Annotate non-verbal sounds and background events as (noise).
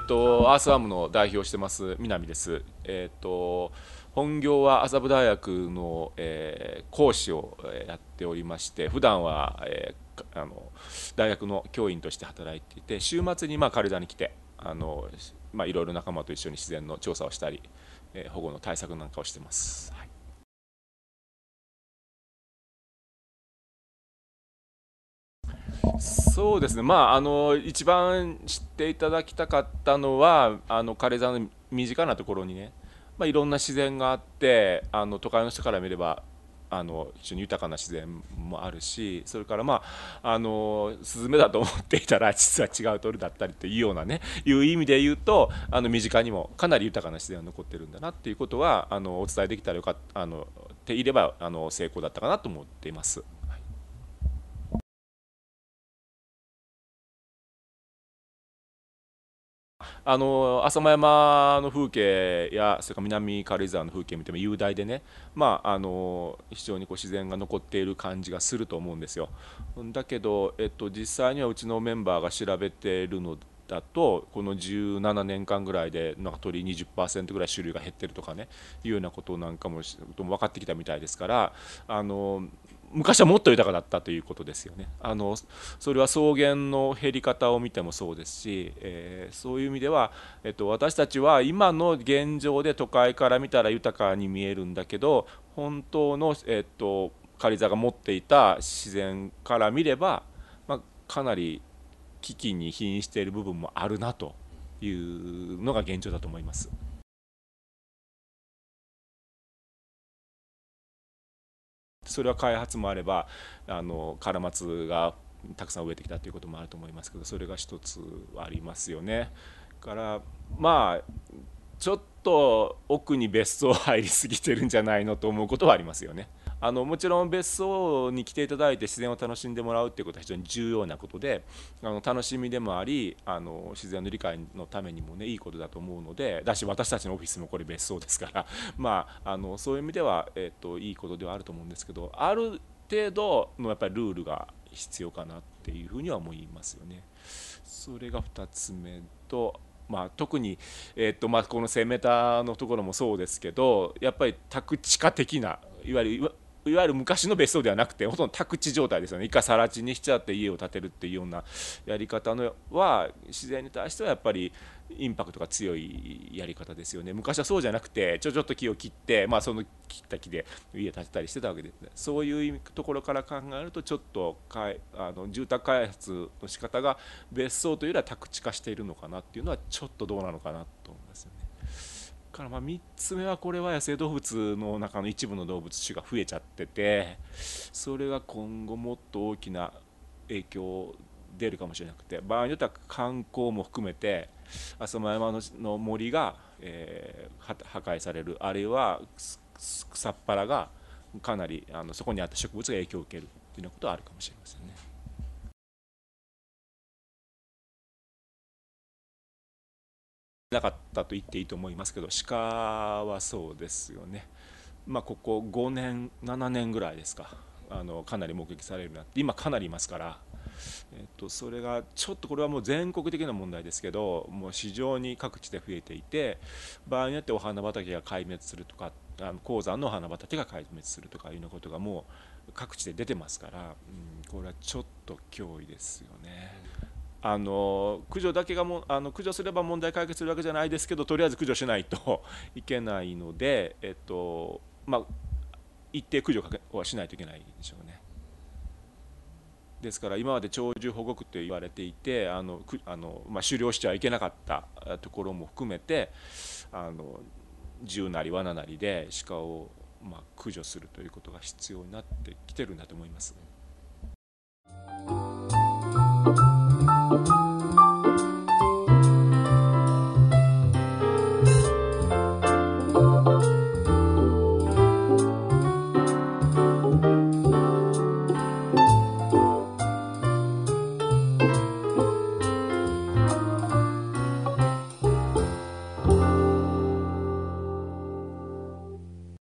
っと、アースアームの代表してます南です。えっと本業は麻布大学の、えー、講師をやっておりまして普段は、えー、あの大学の教員として働いていて週末にまあ軽井沢に来てあの、まあ、いろいろ仲間と一緒に自然の調査をしたり、えー、保護の対策なんかをしてます。はいそうですね、まあ、あの一番知っていただきたかったのは、あの軽井沢の身近なところにね、まあ、いろんな自然があって、あの都会の人から見れば、あの非常に豊かな自然もあるし、それから、まあ、あのスズメだと思っていたら、実は違う鳥だったりというようなね、いう意味で言うと、あの身近にもかなり豊かな自然が残ってるんだなっていうことは、あのお伝えできたらよかっあのていればあの成功だったかなと思っています。あの浅間山の風景やそれから南軽井沢の風景見ても雄大でね、まあ、あの非常にこう自然が残っている感じがすると思うんですよ。だけど、えっと、実際にはうちのメンバーが調べているのだとこの17年間ぐらいでなんか鳥20%ぐらい種類が減ってるとかねいうようなことなんかも分かってきたみたいですからあの昔はもっと豊かだったということですよね。あのそれは草原の減り方を見てもそうですし、えー、そういう意味では、えっと、私たちは今の現状で都会から見たら豊かに見えるんだけど本当の、えっと、狩座が持っていた自然から見れば、まあ、かなり危機に瀕している部分もあるなというのが現状だと思います。それは開発もあればあのカラマツがたくさん植えてきたということもあると思いますけどそれが一つありますよね。からまあちょっと奥に別荘入りすぎてるんじゃないのと思うことはありますよね。あのもちろん別荘に来ていただいて自然を楽しんでもらうっていうことは非常に重要なことであの楽しみでもありあの自然の理解のためにもねいいことだと思うのでだし私たちのオフィスもこれ別荘ですから (laughs) まああのそういう意味では、えっと、いいことではあると思うんですけどある程度のやっぱりルールが必要かなっていうふうには思いますよね。それが2つ目とまあ、特に、えーとまあ、この 1,000m のところもそうですけどやっぱり宅地化的ないわゆるいわゆる昔の別荘ではなくてほとんど宅地状態ですよね一回更地にしちゃって家を建てるっていうようなやり方のは自然に対してはやっぱりインパクトが強いやり方ですよね昔はそうじゃなくてちょちょっと木を切って、まあ、その切った木で家建てたりしてたわけで、ね、そういうところから考えるとちょっとかいあの住宅開発の仕方が別荘というよりは宅地化しているのかなっていうのはちょっとどうなのかなとからまあ3つ目はこれは野生動物の中の一部の動物種が増えちゃっててそれが今後もっと大きな影響出るかもしれなくて場合によっては観光も含めて浅間山の森が、えー、破壊されるあるいは草っぱらがかなりあのそこにあった植物が影響を受けるというようなことはあるかもしれませんね。なかったと言っていいと思いますけど鹿はそうですよね、まあ、ここ5年7年ぐらいですかあのかなり目撃されるようになって今かなりいますから、えっと、それがちょっとこれはもう全国的な問題ですけどもう市場に各地で増えていて場合によってお花畑が壊滅するとかあの鉱山のお花畑が壊滅するとかいうようなことがもう各地で出てますから、うん、これはちょっと脅威ですよね。あの駆除だけがもあの駆除すれば問題解決するわけじゃないですけどとりあえず駆除しないと (laughs) いけないので、えっとまあ、一定駆除はしないといけないでしょうね。ですから今まで鳥獣保護区と言われていてあのあの、まあ、狩猟しちゃいけなかったところも含めてあの銃なり罠なりで鹿を、まあ、駆除するということが必要になってきてるんだと思います。Thank you.